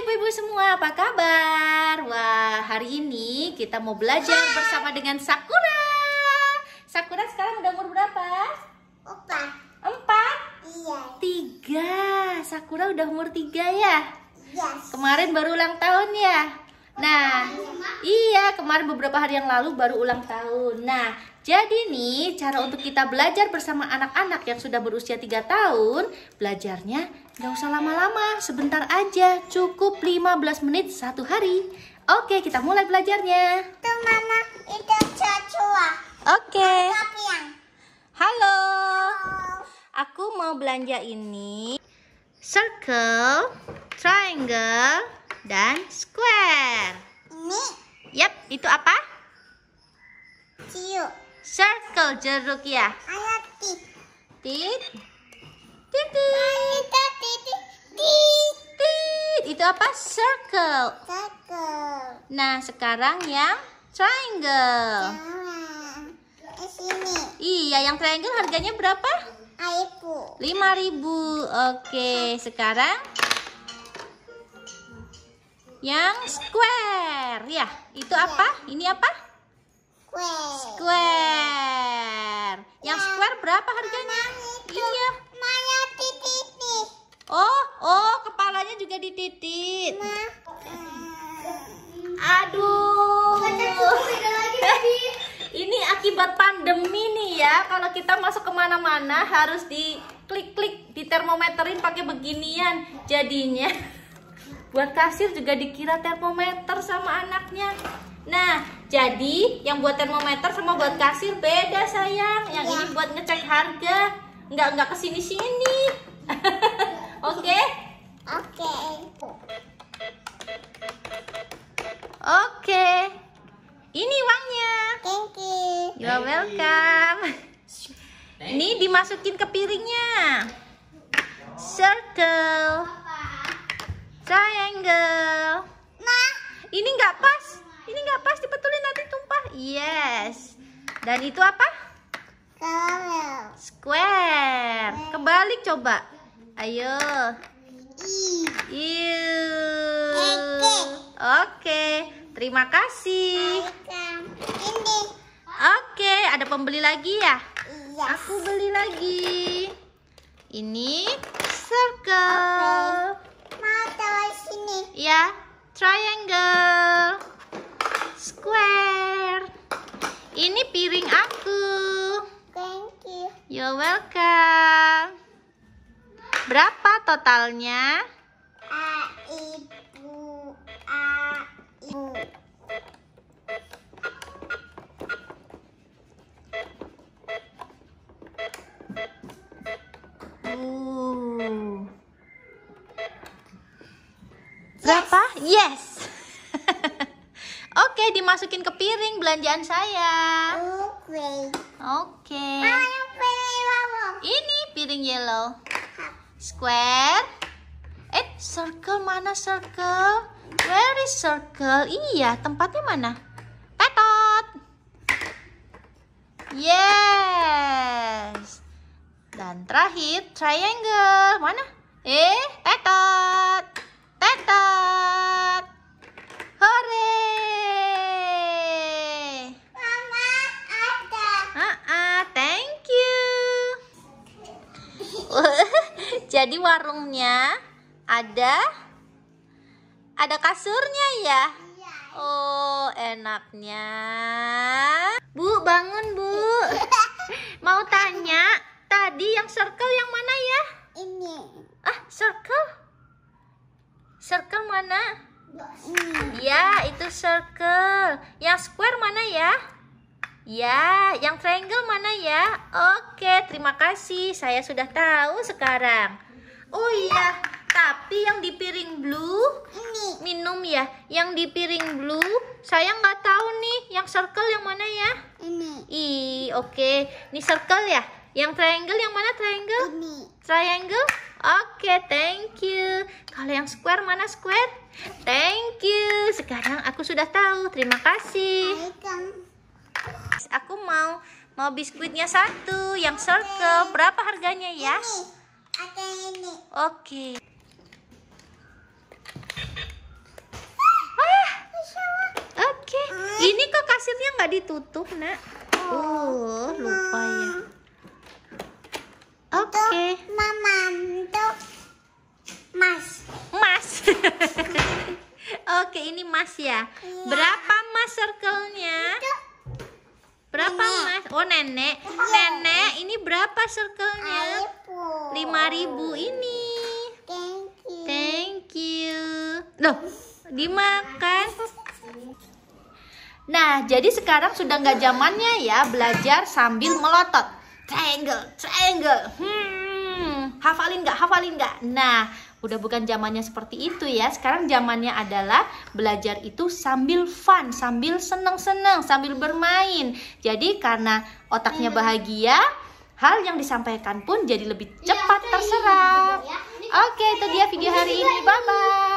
ibu-ibu semua, apa kabar? Wah, hari ini kita mau belajar Hai. bersama dengan Sakura. Sakura sekarang udah umur berapa? Empat. Empat? Iya. Tiga. Sakura udah umur tiga ya? Yes. Kemarin baru ulang tahun ya? Nah, iya kemarin beberapa hari yang lalu baru ulang tahun. Nah, jadi nih cara untuk kita belajar bersama anak-anak yang sudah berusia 3 tahun, belajarnya nggak usah lama-lama, sebentar aja, cukup 15 menit satu hari. Oke, kita mulai belajarnya. Tuh mama, itu cua-cua. Oke. Halo. Aku mau belanja ini. Circle, triangle, dan square. Ini? Yap, itu apa? Ciu. Circle jeruk ya. Ayo tit. Tit. tit Itu apa? Circle. Circle. Nah, sekarang yang triangle. Di eh, sini. Iya, yang triangle harganya berapa? Lima ribu. Oke, sekarang yang square ya itu apa ini apa square square yang nah, square berapa harganya ini iya mana oh oh kepalanya juga dititit aduh ini akibat pandemi nih ya kalau kita masuk kemana-mana harus di klik-klik di termometerin pakai beginian jadinya Buat kasir juga dikira termometer sama anaknya. Nah, jadi yang buat termometer sama buat kasir beda sayang. Yang ya. ini iya. buat ngecek harga. Enggak enggak kesini sini. Oke? Oke. Oke. Ini uangnya. Thank you. You're welcome. Ini dimasukin ke piringnya. Circle. Triangle. Nah, ini nggak pas. Ini nggak pas dibetulin nanti tumpah. Yes. Dan itu apa? Square. Square. Kebalik coba. Ayo. Iu. Iya. Oke. Terima kasih. Oke, ada pembeli lagi ya? Aku beli lagi. piring aku. Thank you. You're welcome. Berapa totalnya? A, ibu, A, ibu. Berapa? Yes. yes. Oke, dimasukin ke piring belanjaan saya. Oke. Okay. Oke. Ah, okay. Ini piring yellow. Square. Eh, circle mana circle? Where is circle? Iya, tempatnya mana? Petot. Yes. Dan terakhir triangle. Mana? Eh, Jadi warungnya ada ada kasurnya ya. Iya. Oh, enaknya. Bu, bangun, Bu. Mau tanya, tadi yang circle yang mana ya? Ini. Ah, circle? Circle mana? Ya, itu circle. Yang square mana ya? Ya, yang triangle mana ya? Oke, terima kasih. Saya sudah tahu sekarang. Oh iya, tapi yang di piring blue ini minum ya. Yang di piring blue saya nggak tahu nih yang circle yang mana ya? Ini. I, oke. Okay. Ini circle ya. Yang triangle yang mana triangle? Ini. Triangle? Oke, okay, thank you. Kalau yang square mana square? Thank you. Sekarang aku sudah tahu. Terima kasih. Aku mau mau biskuitnya satu, yang circle. Berapa harganya ya? Ini. Oke, ini. Oke. Okay. Ah, Oke. Ini kok kasirnya nggak ditutup, Nak? Oh, lupa ya. Oke. Okay. Mama, untuk Mas. Mas. Oke, ini Mas ya. Berapa Mas circle-nya? Berapa Mas? Oh, Nenek. Nenek, ini berapa circle-nya? 5000 ini Loh, dimakan. Nah, jadi sekarang sudah nggak zamannya ya belajar sambil melotot. Triangle, triangle. Hmm, hafalin nggak, hafalin nggak. Nah, udah bukan zamannya seperti itu ya. Sekarang zamannya adalah belajar itu sambil fun, sambil seneng-seneng, sambil bermain. Jadi karena otaknya bahagia, hal yang disampaikan pun jadi lebih iya, cepat terserap. Iya, oke, itu dia video hari ini. Bye-bye.